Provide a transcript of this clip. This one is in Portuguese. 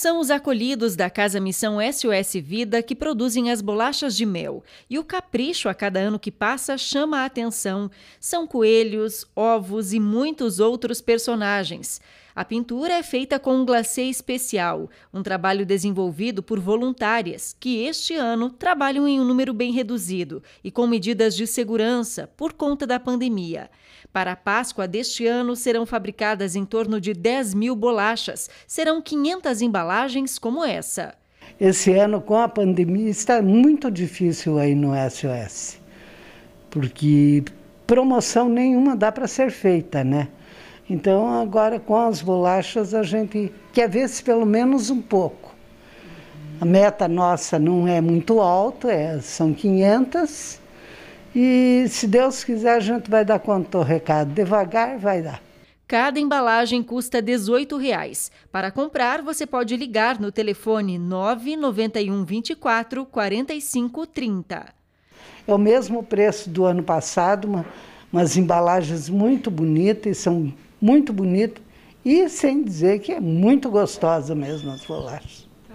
São os acolhidos da Casa Missão SOS Vida que produzem as bolachas de mel. E o capricho a cada ano que passa chama a atenção. São coelhos, ovos e muitos outros personagens. A pintura é feita com um glacê especial, um trabalho desenvolvido por voluntárias que este ano trabalham em um número bem reduzido e com medidas de segurança por conta da pandemia. Para a Páscoa deste ano serão fabricadas em torno de 10 mil bolachas, serão 500 embalagens como essa. Esse ano, com a pandemia, está muito difícil aí no SOS, porque promoção nenhuma dá para ser feita, né? Então, agora com as bolachas, a gente quer ver se pelo menos um pouco. A meta nossa não é muito alta, é, são 500. E se Deus quiser, a gente vai dar conta do recado. Devagar vai dar. Cada embalagem custa R$ 18,00. Para comprar, você pode ligar no telefone 991 24 45 30. É o mesmo preço do ano passado, uma, umas embalagens muito bonitas, são muito bonito, e sem dizer que é muito gostosa mesmo as bolachas.